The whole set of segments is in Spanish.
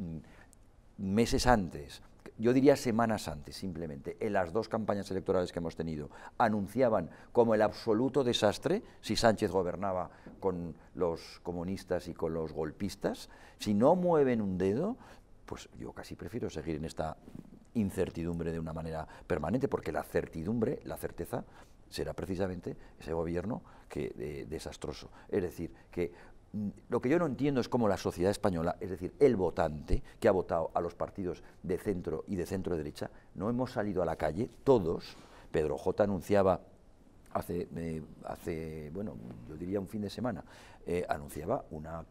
Mm, meses antes, yo diría semanas antes simplemente, en las dos campañas electorales que hemos tenido, anunciaban como el absoluto desastre si Sánchez gobernaba con los comunistas y con los golpistas, si no mueven un dedo, pues yo casi prefiero seguir en esta incertidumbre de una manera permanente, porque la certidumbre, la certeza, será precisamente ese gobierno que eh, desastroso. Es decir, que mm, lo que yo no entiendo es cómo la sociedad española, es decir, el votante que ha votado a los partidos de centro y de centro derecha, no hemos salido a la calle todos. Pedro J anunciaba hace, eh, hace, bueno, yo diría un fin de semana, eh, anunciaba una,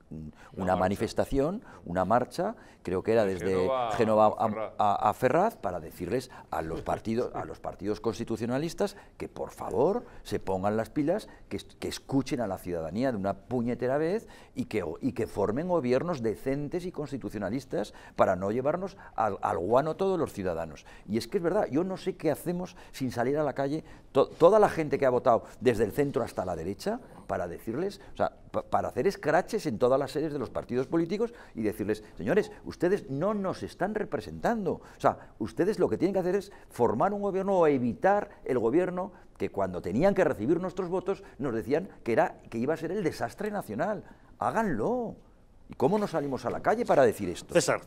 una, manifestación, una marcha, creo que era desde Génova a, Ferraz, para decirles a los partidos, a los partidos constitucionalistas que por favor se pongan las pilas, que, que escuchen a la ciudadanía de una puñetera vez y que, y que formen gobiernos decentes y constitucionalistas para no llevarnos al, guano todos los ciudadanos. Y es que es verdad, yo no sé qué hacemos sin salir a la calle, toda la gente que votado desde el centro hasta la derecha para decirles, o sea, para hacer escraches en todas las sedes de los partidos políticos y decirles, señores, ustedes no nos están representando. O sea, ustedes lo que tienen que hacer es formar un gobierno o evitar el gobierno que cuando tenían que recibir nuestros votos nos decían que, era, que iba a ser el desastre nacional. Háganlo. ¿Y cómo nos salimos a la calle para decir esto? César.